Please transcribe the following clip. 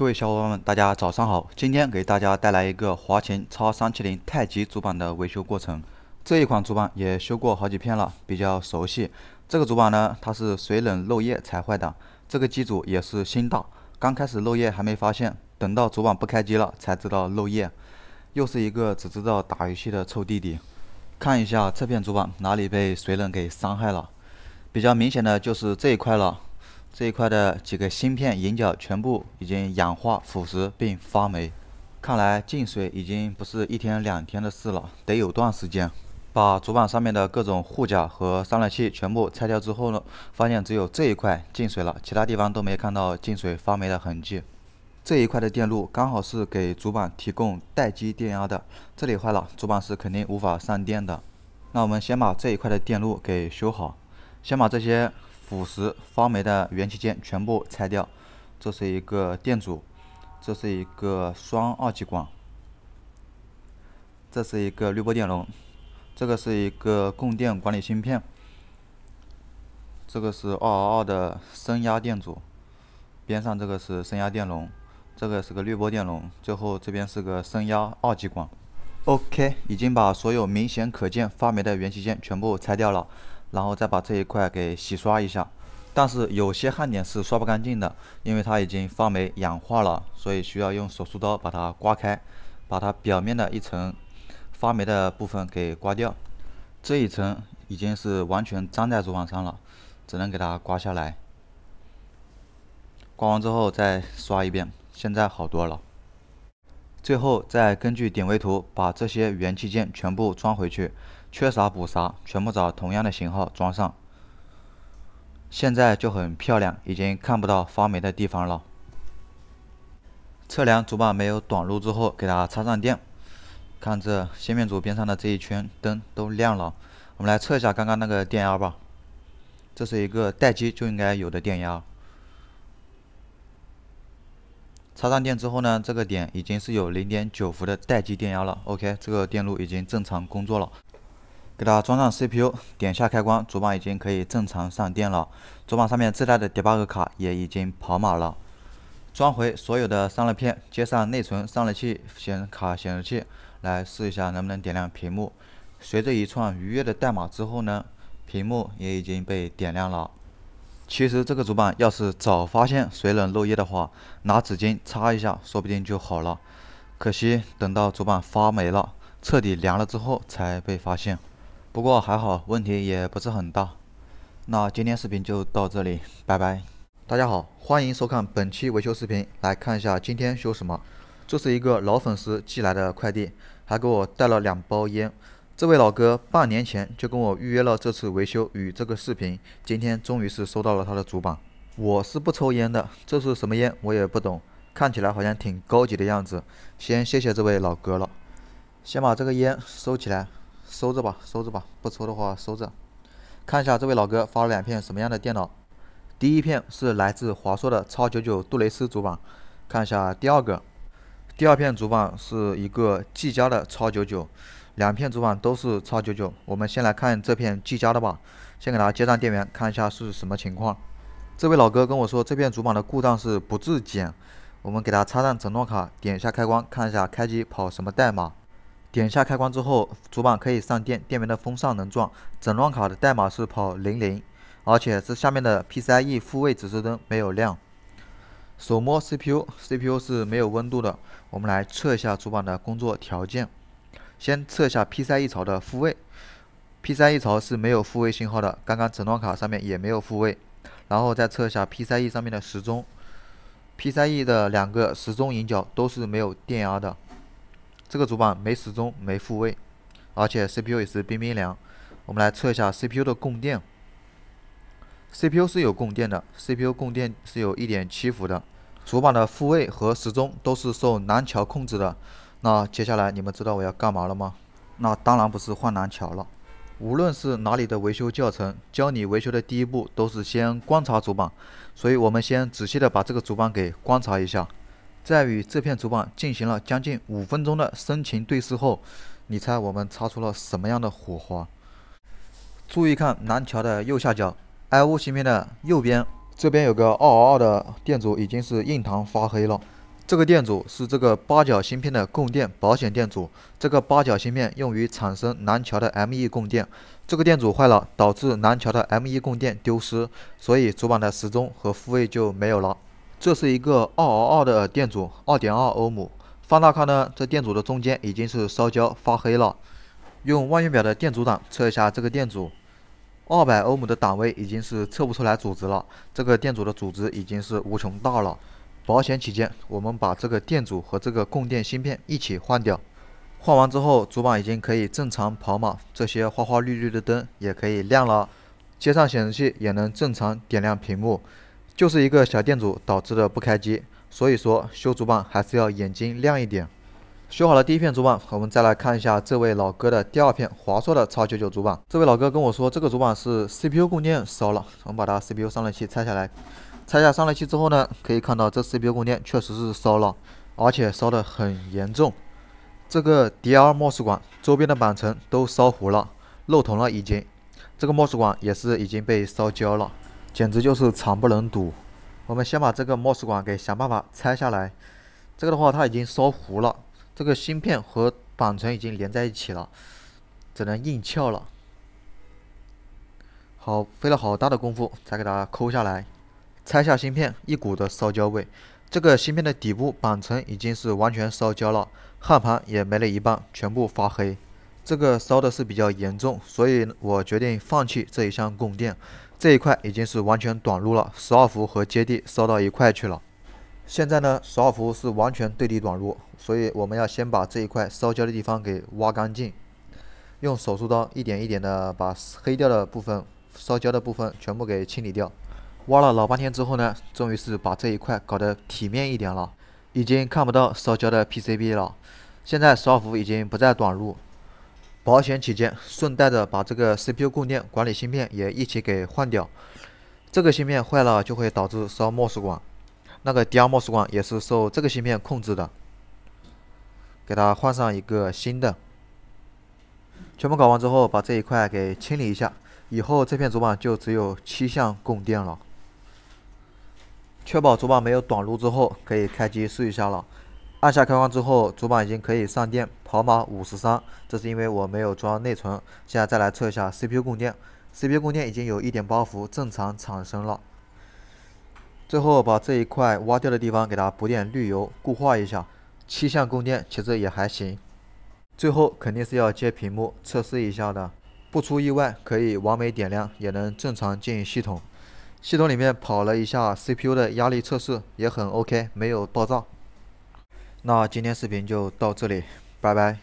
各位小伙伴们，大家早上好！今天给大家带来一个华擎超三七零太极主板的维修过程。这一款主板也修过好几片了，比较熟悉。这个主板呢，它是水冷漏液才坏的。这个机组也是心大，刚开始漏液还没发现，等到主板不开机了才知道漏液。又是一个只知道打游戏的臭弟弟。看一下这片主板哪里被水冷给伤害了，比较明显的就是这一块了。这一块的几个芯片引脚全部已经氧化腐蚀并发霉，看来进水已经不是一天两天的事了，得有段时间。把主板上面的各种护甲和散热器全部拆掉之后呢，发现只有这一块进水了，其他地方都没看到进水发霉的痕迹。这一块的电路刚好是给主板提供待机电压的，这里坏了，主板是肯定无法上电的。那我们先把这一块的电路给修好，先把这些。腐蚀、发霉的元器件全部拆掉。这是一个电阻，这是一个双二极管，这是一个滤波电容，这个是一个供电管理芯片，这个是二二二的升压电阻，边上这个是升压电容，这个是个滤波电容，最后这边是个升压二极管。OK，已经把所有明显可见发霉的元器件全部拆掉了。然后再把这一块给洗刷一下，但是有些焊点是刷不干净的，因为它已经发霉氧化了，所以需要用手术刀把它刮开，把它表面的一层发霉的部分给刮掉。这一层已经是完全粘在主板上了，只能给它刮下来。刮完之后再刷一遍，现在好多了。最后再根据点位图把这些元器件全部装回去。缺啥补啥，全部找同样的型号装上。现在就很漂亮，已经看不到发霉的地方了。测量主板没有短路之后，给它插上电，看这芯片组边上的这一圈灯都亮了。我们来测一下刚刚那个电压吧，这是一个待机就应该有的电压。插上电之后呢，这个点已经是有零点九伏的待机电压了。OK，这个电路已经正常工作了。给它装上 CPU，点下开关，主板已经可以正常上电了。主板上面自带的 DEBUG 卡也已经跑满了。装回所有的散热片，接上内存、散热器、显卡、显示器，来试一下能不能点亮屏幕。随着一串愉悦的代码之后呢，屏幕也已经被点亮了。其实这个主板要是早发现水冷漏液的话，拿纸巾擦一下说不定就好了。可惜等到主板发霉了，彻底凉了之后才被发现。不过还好，问题也不是很大。那今天视频就到这里，拜拜。大家好，欢迎收看本期维修视频，来看一下今天修什么。这是一个老粉丝寄来的快递，还给我带了两包烟。这位老哥半年前就跟我预约了这次维修与这个视频，今天终于是收到了他的主板。我是不抽烟的，这是什么烟我也不懂，看起来好像挺高级的样子。先谢谢这位老哥了，先把这个烟收起来。收着吧，收着吧，不抽的话收着。看一下这位老哥发了两片什么样的电脑，第一片是来自华硕的超九九杜蕾斯主板，看一下第二个，第二片主板是一个技嘉的超九九，两片主板都是超九九。我们先来看这片技嘉的吧，先给他接上电源，看一下是什么情况。这位老哥跟我说，这片主板的故障是不自检。我们给他插上诊断卡，点一下开关，看一下开机跑什么代码。点下开关之后，主板可以上电，电源的风扇能转，诊断卡的代码是跑零零，而且是下面的 PCIe 复位指示灯没有亮。手摸 CPU，CPU 是没有温度的。我们来测一下主板的工作条件，先测一下 PCIe 槽的复位，PCIe 槽是没有复位信号的，刚刚诊断卡上面也没有复位。然后再测一下 PCIe 上面的时钟，PCIe 的两个时钟引脚都是没有电压的。这个主板没时钟，没复位，而且 CPU 也是冰冰凉。我们来测一下 CPU 的供电。CPU 是有供电的，CPU 供电是有一点七伏的。主板的复位和时钟都是受南桥控制的。那接下来你们知道我要干嘛了吗？那当然不是换南桥了。无论是哪里的维修教程，教你维修的第一步都是先观察主板，所以我们先仔细的把这个主板给观察一下。在与这片主板进行了将近五分钟的深情对视后，你猜我们擦出了什么样的火花？注意看南桥的右下角，I/O 芯片的右边，这边有个二二二的电阻已经是印堂发黑了。这个电阻是这个八角芯片的供电保险电阻，这个八角芯片用于产生南桥的 ME 供电，这个电阻坏了，导致南桥的 ME 供电丢失，所以主板的时钟和复位就没有了。这是一个二二二的电阻，二点二欧姆。放大看呢，这电阻的中间已经是烧焦发黑了。用万用表的电阻档测一下这个电阻，二百欧姆的档位已经是测不出来阻值了，这个电阻的阻值已经是无穷大了。保险起见，我们把这个电阻和这个供电芯片一起换掉。换完之后，主板已经可以正常跑马，这些花花绿绿的灯也可以亮了，接上显示器也能正常点亮屏幕。就是一个小电阻导致的不开机，所以说修主板还是要眼睛亮一点。修好了第一片主板，我们再来看一下这位老哥的第二片华硕的超九九主板。这位老哥跟我说，这个主板是 CPU 供电烧了。我们把它 CPU 散热器拆下来，拆下散热器之后呢，可以看到这 CPU 供电确实是烧了，而且烧得很严重。这个 D R MOS 管周边的板层都烧糊了，漏铜了已经，这个 MOS 管也是已经被烧焦了。简直就是惨不忍睹。我们先把这个 MOS 管给想办法拆下来。这个的话，它已经烧糊了，这个芯片和板层已经连在一起了，只能硬撬了。好，费了好大的功夫才给它抠下来。拆下芯片，一股的烧焦味。这个芯片的底部板层已经是完全烧焦了，焊盘也没了一半，全部发黑。这个烧的是比较严重，所以我决定放弃这一项供电。这一块已经是完全短路了，十二伏和接地烧到一块去了。现在呢，十二伏是完全对地短路，所以我们要先把这一块烧焦的地方给挖干净，用手术刀一点一点的把黑掉的部分、烧焦的部分全部给清理掉。挖了老半天之后呢，终于是把这一块搞得体面一点了，已经看不到烧焦的 PCB 了。现在十二伏已经不再短路。保险起见，顺带着把这个 CPU 供电管理芯片也一起给换掉。这个芯片坏了就会导致烧 MOS 管，那个低压 MOS 管也是受这个芯片控制的。给它换上一个新的。全部搞完之后，把这一块给清理一下。以后这片主板就只有七项供电了。确保主板没有短路之后，可以开机试一下了。按下开关之后，主板已经可以上电。跑马五十三，这是因为我没有装内存。现在再来测一下 CPU 供电，CPU 供电已经有一点八伏，正常产生了。最后把这一块挖掉的地方给它补点绿油，固化一下。七相供电其实也还行。最后肯定是要接屏幕测试一下的，不出意外可以完美点亮，也能正常进系统。系统里面跑了一下 CPU 的压力测试，也很 OK，没有爆炸。那今天视频就到这里。拜拜。